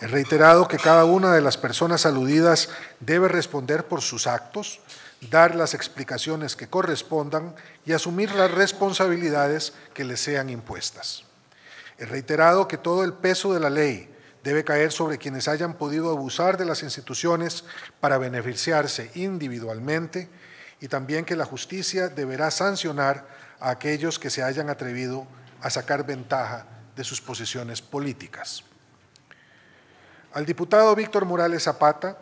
He reiterado que cada una de las personas aludidas debe responder por sus actos, dar las explicaciones que correspondan y asumir las responsabilidades que le sean impuestas. He reiterado que todo el peso de la ley debe caer sobre quienes hayan podido abusar de las instituciones para beneficiarse individualmente y también que la justicia deberá sancionar a aquellos que se hayan atrevido a sacar ventaja de sus posiciones políticas. Al diputado Víctor Morales Zapata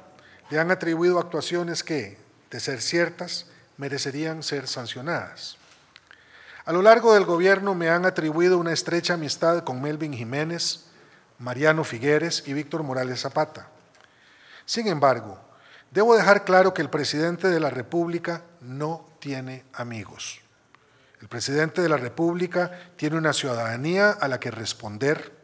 le han atribuido actuaciones que, de ser ciertas, merecerían ser sancionadas. A lo largo del gobierno me han atribuido una estrecha amistad con Melvin Jiménez, Mariano Figueres y Víctor Morales Zapata. Sin embargo, debo dejar claro que el presidente de la República no tiene amigos. El presidente de la República tiene una ciudadanía a la que responder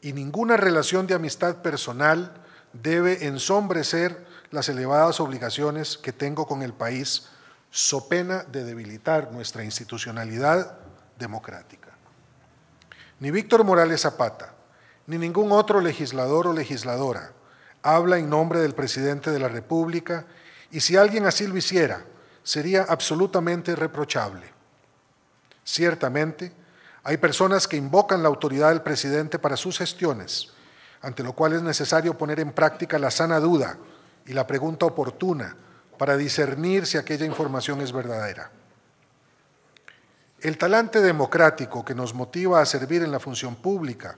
y ninguna relación de amistad personal debe ensombrecer las elevadas obligaciones que tengo con el país, so pena de debilitar nuestra institucionalidad democrática. Ni Víctor Morales Zapata, ni ningún otro legislador o legisladora habla en nombre del presidente de la República y si alguien así lo hiciera, sería absolutamente reprochable. Ciertamente, hay personas que invocan la autoridad del presidente para sus gestiones, ante lo cual es necesario poner en práctica la sana duda y la pregunta oportuna para discernir si aquella información es verdadera. El talante democrático que nos motiva a servir en la función pública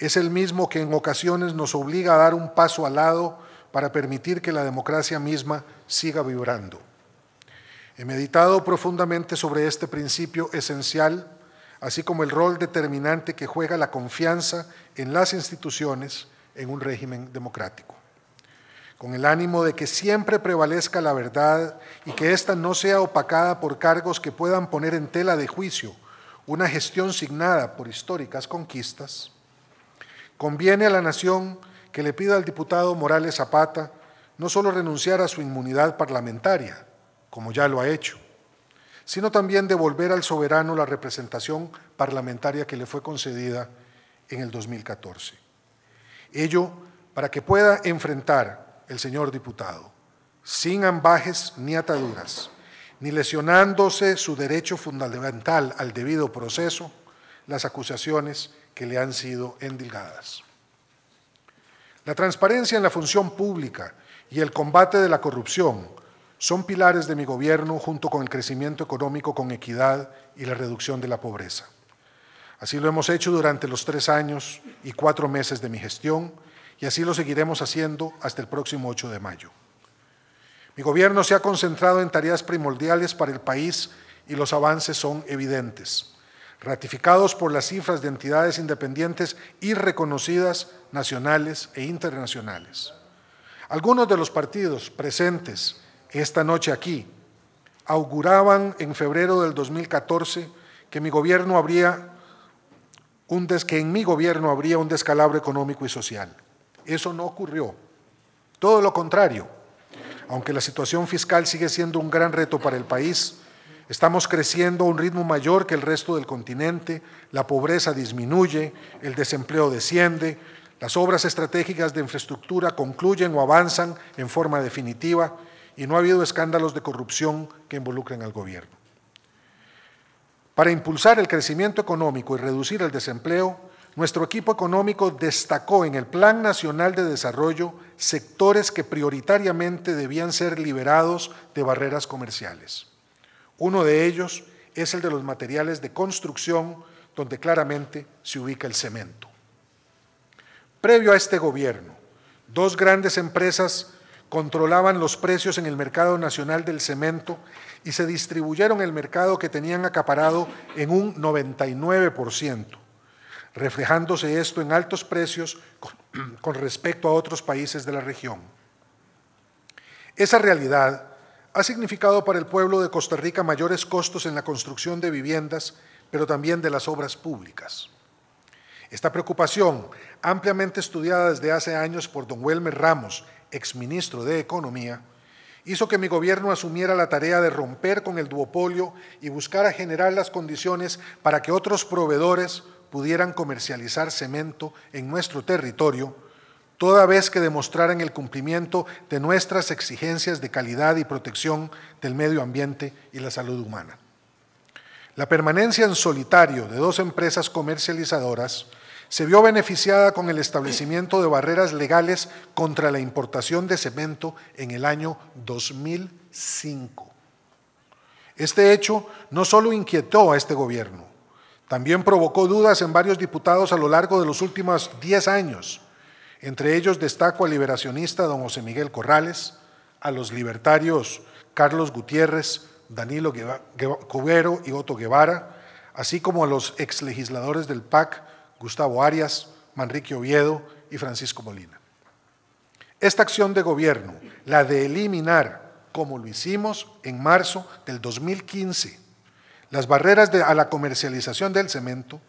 es el mismo que en ocasiones nos obliga a dar un paso al lado para permitir que la democracia misma siga vibrando. He meditado profundamente sobre este principio esencial así como el rol determinante que juega la confianza en las instituciones en un régimen democrático. Con el ánimo de que siempre prevalezca la verdad y que ésta no sea opacada por cargos que puedan poner en tela de juicio una gestión signada por históricas conquistas, conviene a la nación que le pida al diputado Morales Zapata no solo renunciar a su inmunidad parlamentaria, como ya lo ha hecho, sino también devolver al soberano la representación parlamentaria que le fue concedida en el 2014. Ello para que pueda enfrentar el señor diputado, sin ambajes ni ataduras, ni lesionándose su derecho fundamental al debido proceso, las acusaciones que le han sido endilgadas. La transparencia en la función pública y el combate de la corrupción son pilares de mi gobierno junto con el crecimiento económico con equidad y la reducción de la pobreza. Así lo hemos hecho durante los tres años y cuatro meses de mi gestión y así lo seguiremos haciendo hasta el próximo 8 de mayo. Mi gobierno se ha concentrado en tareas primordiales para el país y los avances son evidentes, ratificados por las cifras de entidades independientes y reconocidas nacionales e internacionales. Algunos de los partidos presentes esta noche aquí. Auguraban en febrero del 2014 que mi gobierno habría un que en mi gobierno habría un descalabro económico y social. Eso no ocurrió. Todo lo contrario. Aunque la situación fiscal sigue siendo un gran reto para el país, estamos creciendo a un ritmo mayor que el resto del continente, la pobreza disminuye, el desempleo desciende, las obras estratégicas de infraestructura concluyen o avanzan en forma definitiva y no ha habido escándalos de corrupción que involucren al gobierno. Para impulsar el crecimiento económico y reducir el desempleo, nuestro equipo económico destacó en el Plan Nacional de Desarrollo sectores que prioritariamente debían ser liberados de barreras comerciales. Uno de ellos es el de los materiales de construcción, donde claramente se ubica el cemento. Previo a este gobierno, dos grandes empresas controlaban los precios en el mercado nacional del cemento y se distribuyeron el mercado que tenían acaparado en un 99%, reflejándose esto en altos precios con respecto a otros países de la región. Esa realidad ha significado para el pueblo de Costa Rica mayores costos en la construcción de viviendas, pero también de las obras públicas. Esta preocupación, ampliamente estudiada desde hace años por don Wilmer Ramos exministro de Economía, hizo que mi gobierno asumiera la tarea de romper con el duopolio y buscar a generar las condiciones para que otros proveedores pudieran comercializar cemento en nuestro territorio, toda vez que demostraran el cumplimiento de nuestras exigencias de calidad y protección del medio ambiente y la salud humana. La permanencia en solitario de dos empresas comercializadoras se vio beneficiada con el establecimiento de barreras legales contra la importación de cemento en el año 2005. Este hecho no solo inquietó a este gobierno, también provocó dudas en varios diputados a lo largo de los últimos 10 años. Entre ellos destaco al liberacionista don José Miguel Corrales, a los libertarios Carlos Gutiérrez, Danilo Cubero y Otto Guevara, así como a los exlegisladores del PAC Gustavo Arias, Manrique Oviedo y Francisco Molina. Esta acción de gobierno, la de eliminar, como lo hicimos en marzo del 2015, las barreras a la comercialización del cemento,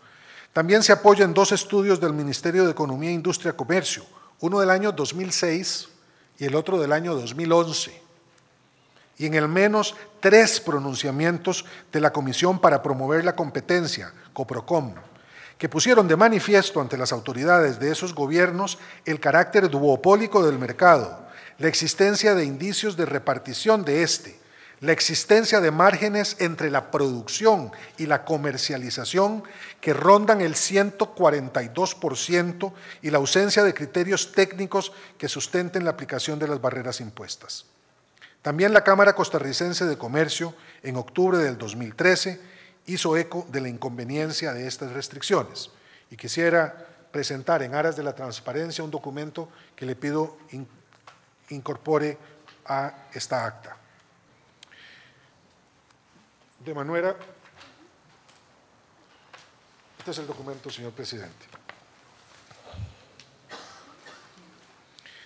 también se apoya en dos estudios del Ministerio de Economía, Industria y Comercio, uno del año 2006 y el otro del año 2011, y en el menos tres pronunciamientos de la Comisión para Promover la Competencia, COPROCOM, que pusieron de manifiesto ante las autoridades de esos gobiernos el carácter duopólico del mercado, la existencia de indicios de repartición de éste, la existencia de márgenes entre la producción y la comercialización que rondan el 142% y la ausencia de criterios técnicos que sustenten la aplicación de las barreras impuestas. También la Cámara Costarricense de Comercio, en octubre del 2013, hizo eco de la inconveniencia de estas restricciones y quisiera presentar en aras de la transparencia un documento que le pido incorpore a esta acta. De manera, este es el documento, señor presidente.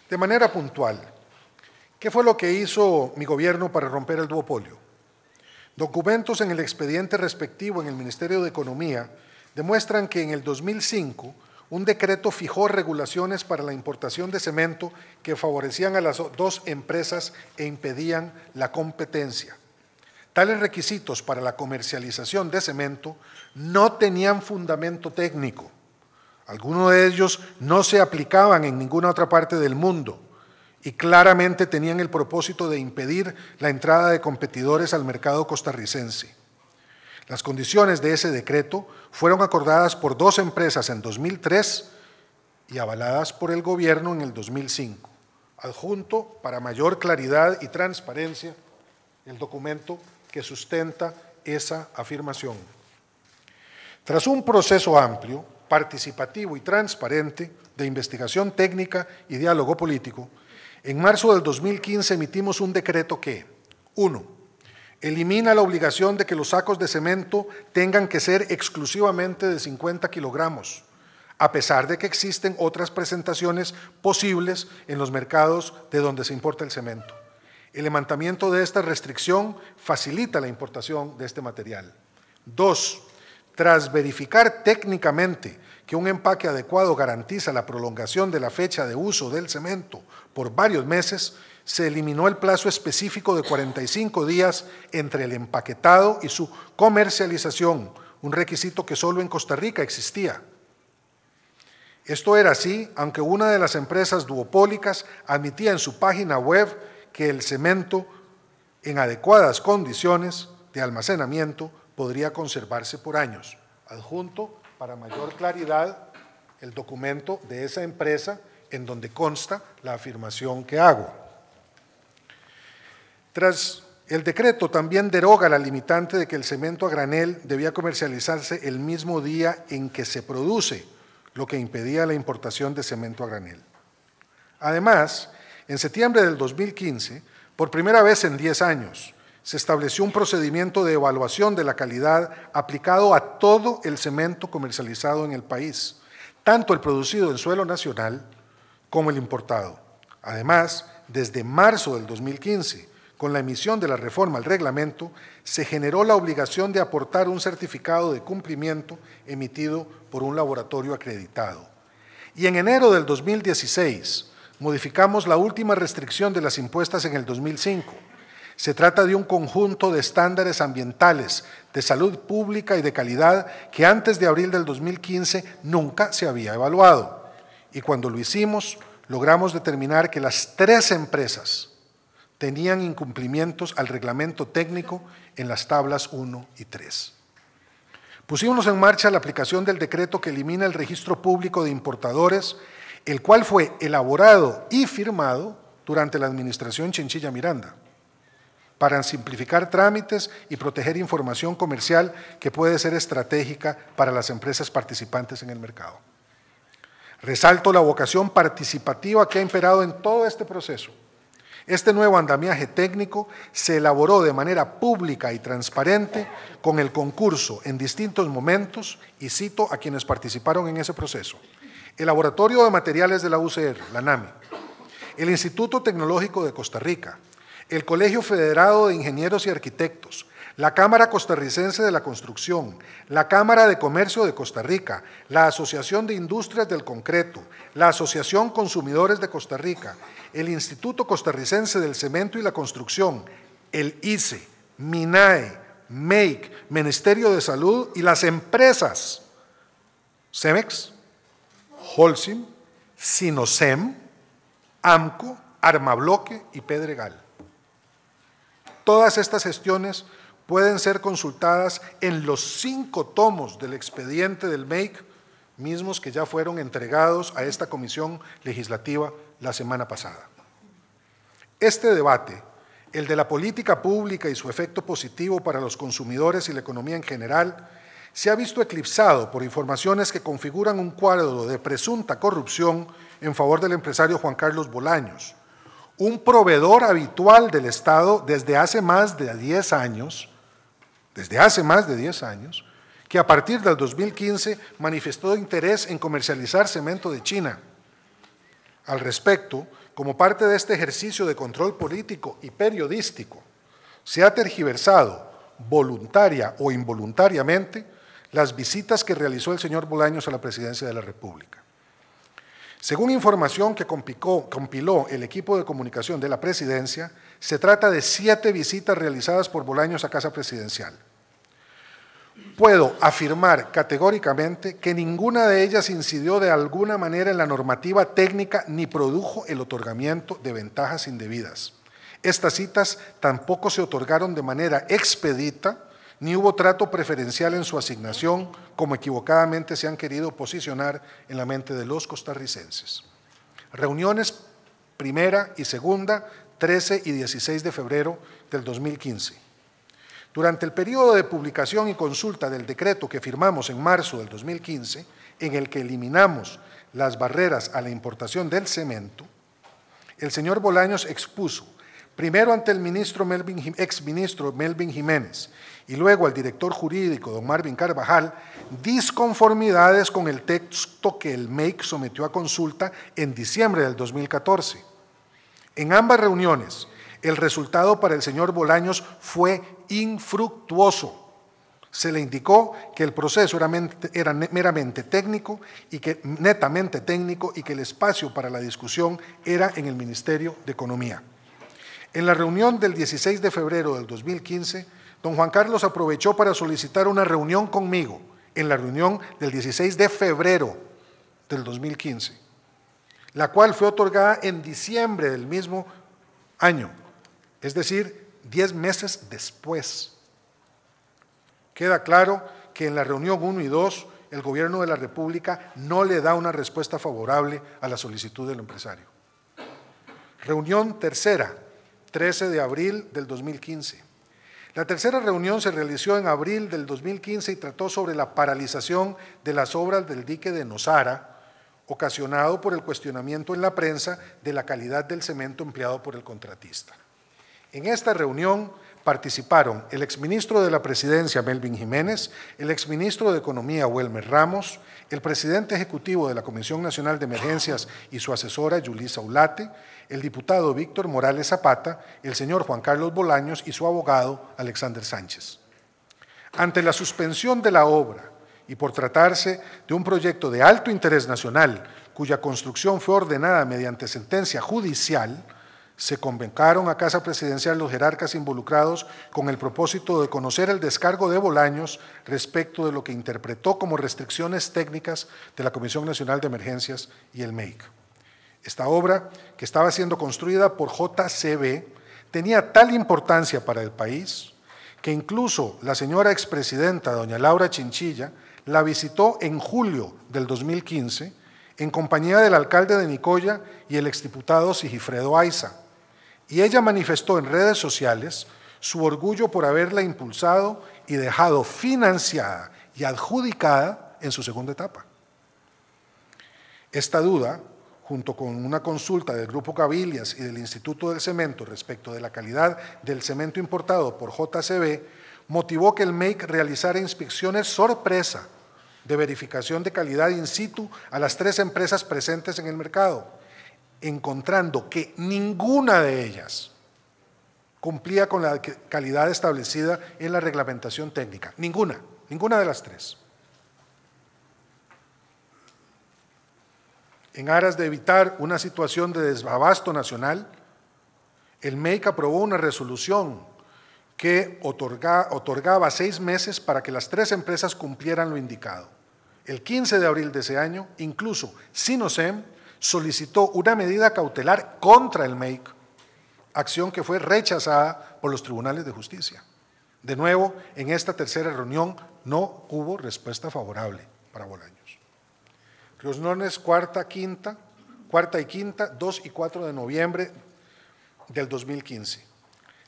De manera puntual, ¿qué fue lo que hizo mi gobierno para romper el duopolio? Documentos en el expediente respectivo en el Ministerio de Economía demuestran que en el 2005 un decreto fijó regulaciones para la importación de cemento que favorecían a las dos empresas e impedían la competencia. Tales requisitos para la comercialización de cemento no tenían fundamento técnico. Algunos de ellos no se aplicaban en ninguna otra parte del mundo y claramente tenían el propósito de impedir la entrada de competidores al mercado costarricense. Las condiciones de ese decreto fueron acordadas por dos empresas en 2003 y avaladas por el gobierno en el 2005. Adjunto, para mayor claridad y transparencia, el documento que sustenta esa afirmación. Tras un proceso amplio, participativo y transparente de investigación técnica y diálogo político, en marzo del 2015 emitimos un decreto que, 1. elimina la obligación de que los sacos de cemento tengan que ser exclusivamente de 50 kilogramos, a pesar de que existen otras presentaciones posibles en los mercados de donde se importa el cemento. El levantamiento de esta restricción facilita la importación de este material. 2. tras verificar técnicamente que un empaque adecuado garantiza la prolongación de la fecha de uso del cemento por varios meses, se eliminó el plazo específico de 45 días entre el empaquetado y su comercialización, un requisito que solo en Costa Rica existía. Esto era así, aunque una de las empresas duopólicas admitía en su página web que el cemento, en adecuadas condiciones de almacenamiento, podría conservarse por años. Adjunto para mayor claridad el documento de esa empresa en donde consta la afirmación que hago. Tras el decreto también deroga la limitante de que el cemento a granel debía comercializarse el mismo día en que se produce, lo que impedía la importación de cemento a granel. Además, en septiembre del 2015, por primera vez en 10 años, se estableció un procedimiento de evaluación de la calidad aplicado a todo el cemento comercializado en el país, tanto el producido en suelo nacional como el importado. Además, desde marzo del 2015, con la emisión de la reforma al reglamento, se generó la obligación de aportar un certificado de cumplimiento emitido por un laboratorio acreditado. Y en enero del 2016 modificamos la última restricción de las impuestas en el 2005 se trata de un conjunto de estándares ambientales, de salud pública y de calidad que antes de abril del 2015 nunca se había evaluado. Y cuando lo hicimos, logramos determinar que las tres empresas tenían incumplimientos al reglamento técnico en las tablas 1 y 3. Pusimos en marcha la aplicación del decreto que elimina el registro público de importadores, el cual fue elaborado y firmado durante la administración Chinchilla Miranda para simplificar trámites y proteger información comercial que puede ser estratégica para las empresas participantes en el mercado. Resalto la vocación participativa que ha imperado en todo este proceso. Este nuevo andamiaje técnico se elaboró de manera pública y transparente con el concurso en distintos momentos y cito a quienes participaron en ese proceso. El Laboratorio de Materiales de la UCR, la NAMI, el Instituto Tecnológico de Costa Rica, el Colegio Federado de Ingenieros y Arquitectos, la Cámara Costarricense de la Construcción, la Cámara de Comercio de Costa Rica, la Asociación de Industrias del Concreto, la Asociación Consumidores de Costa Rica, el Instituto Costarricense del Cemento y la Construcción, el ICE, MINAE, MEIC, Ministerio de Salud y las empresas CEMEX, Holcim, Sinosem, AMCO, Armabloque y Pedregal. Todas estas gestiones pueden ser consultadas en los cinco tomos del expediente del MEIC, mismos que ya fueron entregados a esta comisión legislativa la semana pasada. Este debate, el de la política pública y su efecto positivo para los consumidores y la economía en general, se ha visto eclipsado por informaciones que configuran un cuadro de presunta corrupción en favor del empresario Juan Carlos Bolaños, un proveedor habitual del Estado desde hace más de 10 años, desde hace más de 10 años, que a partir del 2015 manifestó interés en comercializar cemento de China. Al respecto, como parte de este ejercicio de control político y periodístico, se ha tergiversado voluntaria o involuntariamente las visitas que realizó el señor Bolaños a la presidencia de la República. Según información que compiló el equipo de comunicación de la presidencia, se trata de siete visitas realizadas por Bolaños a Casa Presidencial. Puedo afirmar categóricamente que ninguna de ellas incidió de alguna manera en la normativa técnica ni produjo el otorgamiento de ventajas indebidas. Estas citas tampoco se otorgaron de manera expedita ni hubo trato preferencial en su asignación, como equivocadamente se han querido posicionar en la mente de los costarricenses. Reuniones primera y segunda, 13 y 16 de febrero del 2015. Durante el periodo de publicación y consulta del decreto que firmamos en marzo del 2015, en el que eliminamos las barreras a la importación del cemento, el señor Bolaños expuso, primero ante el ministro ex ministro Melvin Jiménez y luego al director jurídico, don Marvin Carvajal, disconformidades con el texto que el MEIC sometió a consulta en diciembre del 2014. En ambas reuniones, el resultado para el señor Bolaños fue infructuoso. Se le indicó que el proceso era, meramente técnico y que netamente técnico y que el espacio para la discusión era en el Ministerio de Economía. En la reunión del 16 de febrero del 2015, Don Juan Carlos aprovechó para solicitar una reunión conmigo en la reunión del 16 de febrero del 2015, la cual fue otorgada en diciembre del mismo año, es decir, 10 meses después. Queda claro que en la reunión 1 y 2 el gobierno de la República no le da una respuesta favorable a la solicitud del empresario. Reunión tercera, 13 de abril del 2015. La tercera reunión se realizó en abril del 2015 y trató sobre la paralización de las obras del dique de Nosara, ocasionado por el cuestionamiento en la prensa de la calidad del cemento empleado por el contratista. En esta reunión participaron el exministro de la Presidencia, Melvin Jiménez, el exministro de Economía, Wilmer Ramos, el presidente ejecutivo de la Comisión Nacional de Emergencias y su asesora, Yulisa Ulate, el diputado Víctor Morales Zapata, el señor Juan Carlos Bolaños y su abogado Alexander Sánchez. Ante la suspensión de la obra y por tratarse de un proyecto de alto interés nacional cuya construcción fue ordenada mediante sentencia judicial, se convencaron a Casa Presidencial los jerarcas involucrados con el propósito de conocer el descargo de Bolaños respecto de lo que interpretó como restricciones técnicas de la Comisión Nacional de Emergencias y el MEIC. Esta obra, que estaba siendo construida por JCB, tenía tal importancia para el país que incluso la señora expresidenta, doña Laura Chinchilla, la visitó en julio del 2015 en compañía del alcalde de Nicoya y el exdiputado Sigifredo Aiza. Y ella manifestó en redes sociales su orgullo por haberla impulsado y dejado financiada y adjudicada en su segunda etapa. Esta duda junto con una consulta del Grupo Cabilias y del Instituto del Cemento respecto de la calidad del cemento importado por JCB, motivó que el MEIC realizara inspecciones sorpresa de verificación de calidad in situ a las tres empresas presentes en el mercado, encontrando que ninguna de ellas cumplía con la calidad establecida en la reglamentación técnica. Ninguna, ninguna de las tres. En aras de evitar una situación de desabasto nacional, el MEIC aprobó una resolución que otorgaba seis meses para que las tres empresas cumplieran lo indicado. El 15 de abril de ese año, incluso Sinosem solicitó una medida cautelar contra el MEIC, acción que fue rechazada por los tribunales de justicia. De nuevo, en esta tercera reunión no hubo respuesta favorable para Bolaño. Reuniones cuarta, quinta, cuarta y quinta, 2 y 4 de noviembre del 2015.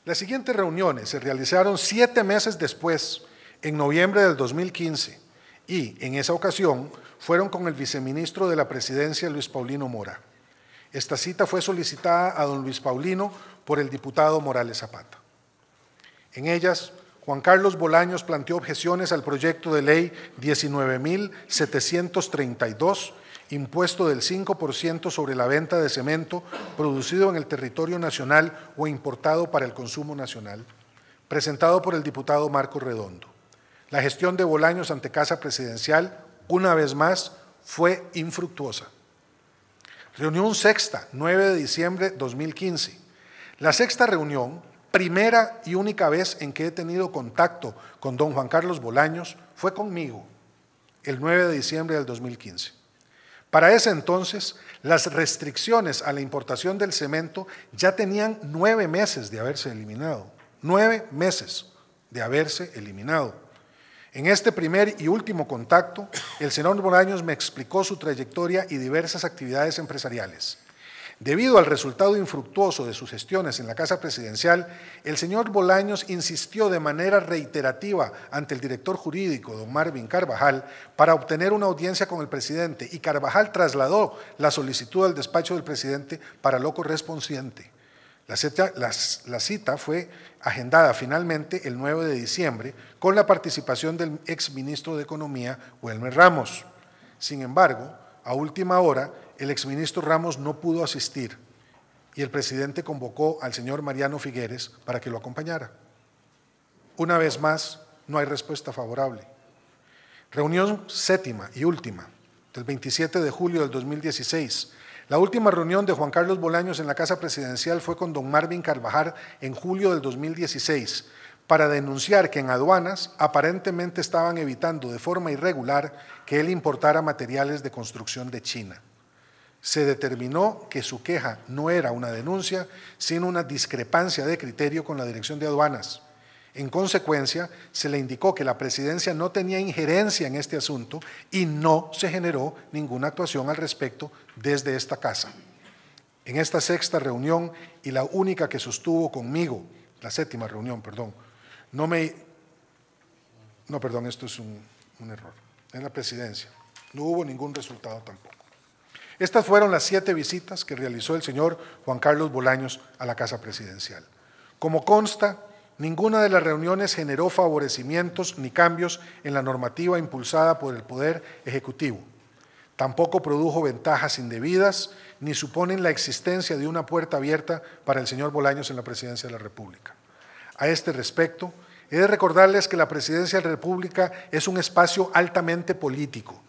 Las siguientes reuniones se realizaron siete meses después, en noviembre del 2015, y en esa ocasión fueron con el viceministro de la Presidencia, Luis Paulino Mora. Esta cita fue solicitada a don Luis Paulino por el diputado Morales Zapata. En ellas Juan Carlos Bolaños planteó objeciones al proyecto de ley 19.732, impuesto del 5% sobre la venta de cemento producido en el territorio nacional o importado para el consumo nacional, presentado por el diputado Marco Redondo. La gestión de Bolaños ante Casa Presidencial, una vez más, fue infructuosa. Reunión sexta, 9 de diciembre de 2015. La sexta reunión primera y única vez en que he tenido contacto con don Juan Carlos Bolaños fue conmigo, el 9 de diciembre del 2015. Para ese entonces, las restricciones a la importación del cemento ya tenían nueve meses de haberse eliminado. Nueve meses de haberse eliminado. En este primer y último contacto, el señor Bolaños me explicó su trayectoria y diversas actividades empresariales. Debido al resultado infructuoso de sus gestiones en la Casa Presidencial, el señor Bolaños insistió de manera reiterativa ante el director jurídico, don Marvin Carvajal, para obtener una audiencia con el presidente y Carvajal trasladó la solicitud al despacho del presidente para lo correspondiente. La cita, fue agendada finalmente el 9 de diciembre con la participación del exministro de Economía, Wilmer Ramos. Sin embargo, a última hora, el exministro Ramos no pudo asistir y el presidente convocó al señor Mariano Figueres para que lo acompañara. Una vez más, no hay respuesta favorable. Reunión séptima y última, del 27 de julio del 2016. La última reunión de Juan Carlos Bolaños en la Casa Presidencial fue con don Marvin Carvajal en julio del 2016 para denunciar que en aduanas aparentemente estaban evitando de forma irregular que él importara materiales de construcción de China se determinó que su queja no era una denuncia, sino una discrepancia de criterio con la Dirección de Aduanas. En consecuencia, se le indicó que la presidencia no tenía injerencia en este asunto y no se generó ninguna actuación al respecto desde esta casa. En esta sexta reunión y la única que sostuvo conmigo, la séptima reunión, perdón, no me... No, perdón, esto es un, un error. En la presidencia. No hubo ningún resultado tampoco. Estas fueron las siete visitas que realizó el señor Juan Carlos Bolaños a la Casa Presidencial. Como consta, ninguna de las reuniones generó favorecimientos ni cambios en la normativa impulsada por el Poder Ejecutivo. Tampoco produjo ventajas indebidas ni suponen la existencia de una puerta abierta para el señor Bolaños en la Presidencia de la República. A este respecto, he de recordarles que la Presidencia de la República es un espacio altamente político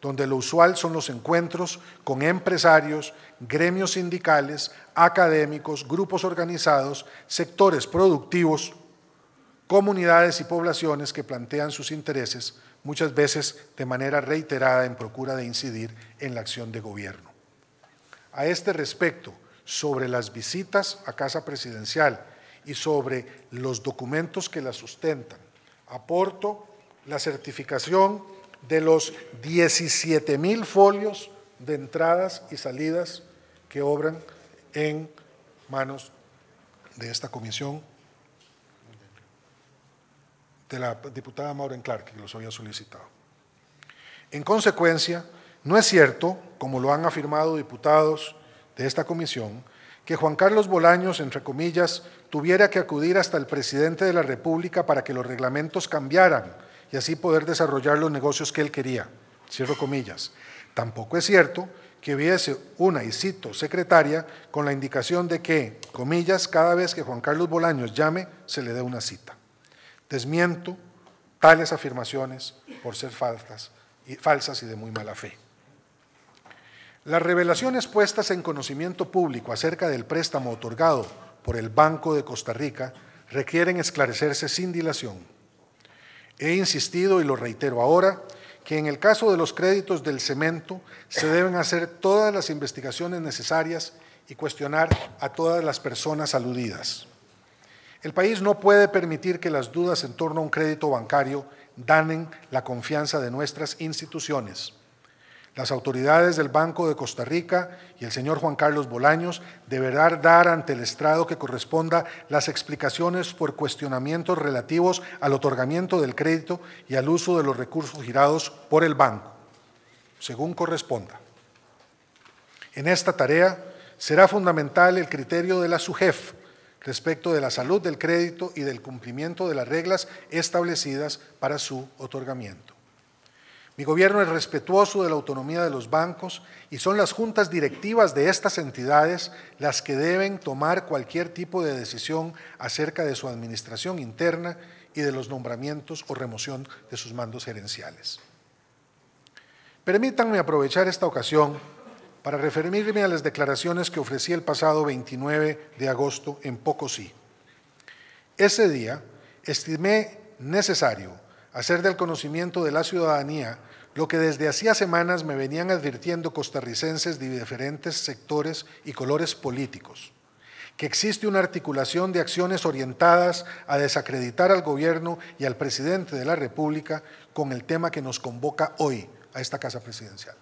donde lo usual son los encuentros con empresarios, gremios sindicales, académicos, grupos organizados, sectores productivos, comunidades y poblaciones que plantean sus intereses, muchas veces de manera reiterada en procura de incidir en la acción de gobierno. A este respecto, sobre las visitas a Casa Presidencial y sobre los documentos que la sustentan, aporto la certificación de los 17 mil folios de entradas y salidas que obran en manos de esta comisión de la diputada Maureen Clark, que los había solicitado. En consecuencia, no es cierto, como lo han afirmado diputados de esta comisión, que Juan Carlos Bolaños, entre comillas, tuviera que acudir hasta el presidente de la República para que los reglamentos cambiaran y así poder desarrollar los negocios que él quería. Cierro comillas. Tampoco es cierto que hubiese una, y cito, secretaria con la indicación de que, comillas, cada vez que Juan Carlos Bolaños llame, se le dé una cita. Desmiento tales afirmaciones por ser falsas y, falsas y de muy mala fe. Las revelaciones puestas en conocimiento público acerca del préstamo otorgado por el Banco de Costa Rica requieren esclarecerse sin dilación. He insistido y lo reitero ahora que en el caso de los créditos del cemento se deben hacer todas las investigaciones necesarias y cuestionar a todas las personas aludidas. El país no puede permitir que las dudas en torno a un crédito bancario danen la confianza de nuestras instituciones. Las autoridades del Banco de Costa Rica y el señor Juan Carlos Bolaños deberán dar ante el estrado que corresponda las explicaciones por cuestionamientos relativos al otorgamiento del crédito y al uso de los recursos girados por el banco, según corresponda. En esta tarea será fundamental el criterio de la SUGEF, respecto de la salud del crédito y del cumplimiento de las reglas establecidas para su otorgamiento. Mi gobierno es respetuoso de la autonomía de los bancos y son las juntas directivas de estas entidades las que deben tomar cualquier tipo de decisión acerca de su administración interna y de los nombramientos o remoción de sus mandos gerenciales. Permítanme aprovechar esta ocasión para referirme a las declaraciones que ofrecí el pasado 29 de agosto en Pocosí. Ese día estimé necesario hacer del conocimiento de la ciudadanía lo que desde hacía semanas me venían advirtiendo costarricenses de diferentes sectores y colores políticos, que existe una articulación de acciones orientadas a desacreditar al gobierno y al presidente de la República con el tema que nos convoca hoy a esta Casa Presidencial.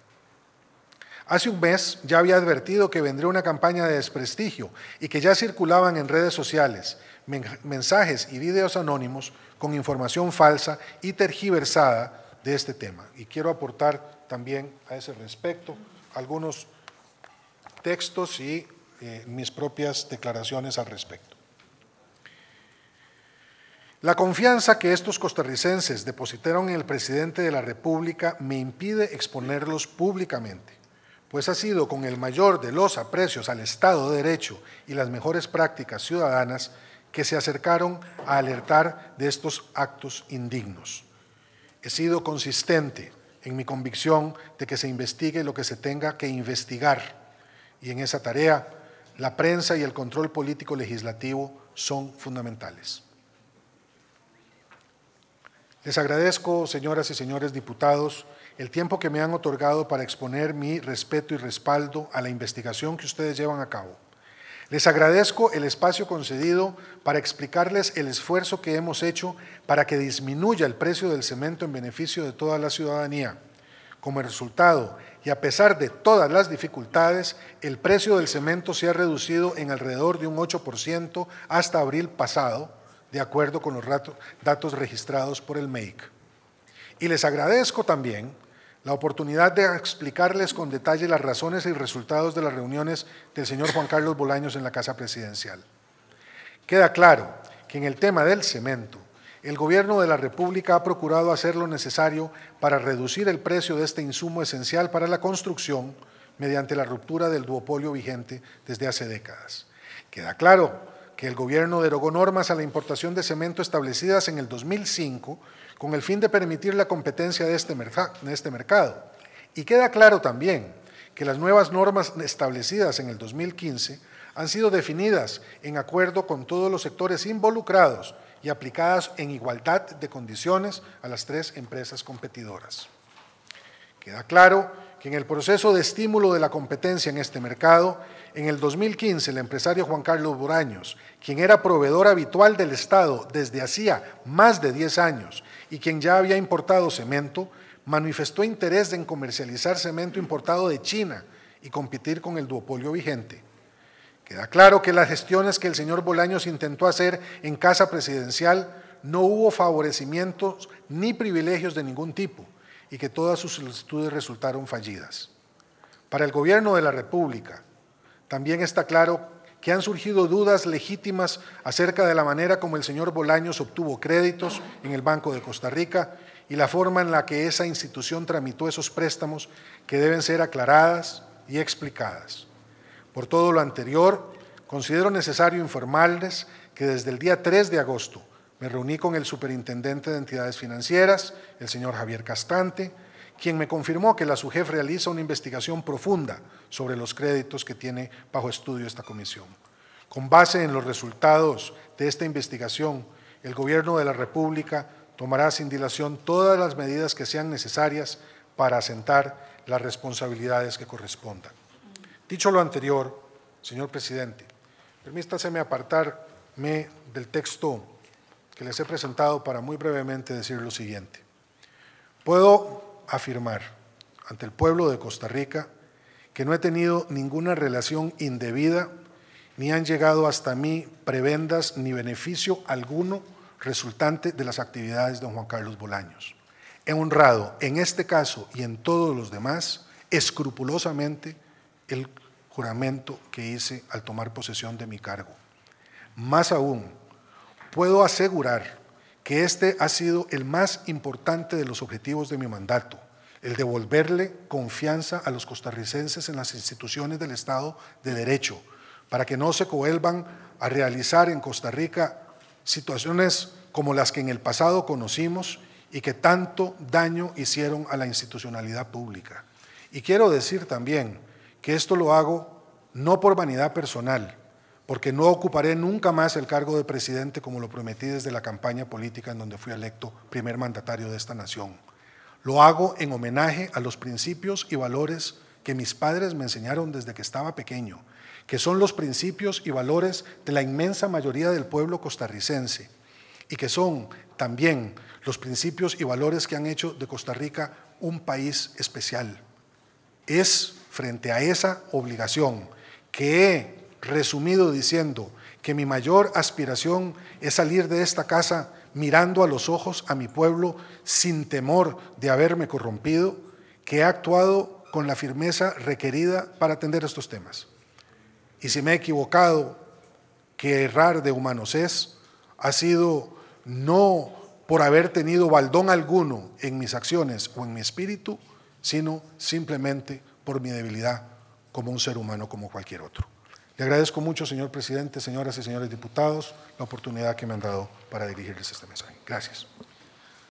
Hace un mes ya había advertido que vendría una campaña de desprestigio y que ya circulaban en redes sociales mensajes y videos anónimos con información falsa y tergiversada de este tema. Y quiero aportar también a ese respecto algunos textos y eh, mis propias declaraciones al respecto. La confianza que estos costarricenses depositaron en el presidente de la República me impide exponerlos públicamente, pues ha sido con el mayor de los aprecios al Estado de Derecho y las mejores prácticas ciudadanas que se acercaron a alertar de estos actos indignos. He sido consistente en mi convicción de que se investigue lo que se tenga que investigar y en esa tarea la prensa y el control político legislativo son fundamentales. Les agradezco, señoras y señores diputados, el tiempo que me han otorgado para exponer mi respeto y respaldo a la investigación que ustedes llevan a cabo les agradezco el espacio concedido para explicarles el esfuerzo que hemos hecho para que disminuya el precio del cemento en beneficio de toda la ciudadanía. Como resultado, y a pesar de todas las dificultades, el precio del cemento se ha reducido en alrededor de un 8% hasta abril pasado, de acuerdo con los datos registrados por el MEIC. Y les agradezco también la oportunidad de explicarles con detalle las razones y resultados de las reuniones del señor Juan Carlos Bolaños en la Casa Presidencial. Queda claro que en el tema del cemento, el Gobierno de la República ha procurado hacer lo necesario para reducir el precio de este insumo esencial para la construcción mediante la ruptura del duopolio vigente desde hace décadas. Queda claro que el Gobierno derogó normas a la importación de cemento establecidas en el 2005 con el fin de permitir la competencia este de este, mercado. Y queda claro también que las nuevas normas establecidas en el 2015 han sido definidas en acuerdo con todos los sectores involucrados y aplicadas en igualdad de condiciones a las tres empresas competidoras. Queda claro que en el proceso de estímulo de la competencia en este mercado, en el 2015, el empresario Juan Carlos Buraños, quien era proveedor habitual del Estado desde hacía más de 10 años y quien ya había importado cemento, manifestó interés en comercializar cemento importado de China y competir con el duopolio vigente. Queda claro que las gestiones que el señor Bolaños intentó hacer en Casa Presidencial no hubo favorecimientos ni privilegios de ningún tipo y que todas sus solicitudes resultaron fallidas. Para el Gobierno de la República, también está claro que han surgido dudas legítimas acerca de la manera como el señor Bolaños obtuvo créditos en el Banco de Costa Rica y la forma en la que esa institución tramitó esos préstamos que deben ser aclaradas y explicadas. Por todo lo anterior, considero necesario informarles que desde el día 3 de agosto me reuní con el superintendente de entidades financieras, el señor Javier Castante, quien me confirmó que la jefe realiza una investigación profunda sobre los créditos que tiene bajo estudio esta comisión. Con base en los resultados de esta investigación, el Gobierno de la República tomará sin dilación todas las medidas que sean necesarias para asentar las responsabilidades que correspondan. Dicho lo anterior, señor presidente, permítaseme apartarme del texto que les he presentado para muy brevemente decir lo siguiente. Puedo afirmar ante el pueblo de Costa Rica que no he tenido ninguna relación indebida ni han llegado hasta mí prebendas ni beneficio alguno resultante de las actividades de don Juan Carlos Bolaños. He honrado en este caso y en todos los demás escrupulosamente el juramento que hice al tomar posesión de mi cargo. Más aún, puedo asegurar que este ha sido el más importante de los objetivos de mi mandato, el devolverle confianza a los costarricenses en las instituciones del Estado de Derecho, para que no se vuelvan a realizar en Costa Rica situaciones como las que en el pasado conocimos y que tanto daño hicieron a la institucionalidad pública. Y quiero decir también que esto lo hago no por vanidad personal, porque no ocuparé nunca más el cargo de presidente como lo prometí desde la campaña política en donde fui electo primer mandatario de esta nación. Lo hago en homenaje a los principios y valores que mis padres me enseñaron desde que estaba pequeño, que son los principios y valores de la inmensa mayoría del pueblo costarricense y que son también los principios y valores que han hecho de Costa Rica un país especial. Es frente a esa obligación que he resumido diciendo que mi mayor aspiración es salir de esta casa mirando a los ojos a mi pueblo sin temor de haberme corrompido, que he actuado con la firmeza requerida para atender estos temas. Y si me he equivocado, que errar de humanos es, ha sido no por haber tenido baldón alguno en mis acciones o en mi espíritu, sino simplemente por mi debilidad como un ser humano como cualquier otro. Le agradezco mucho, señor presidente, señoras y señores diputados, la oportunidad que me han dado para dirigirles este mensaje. Gracias.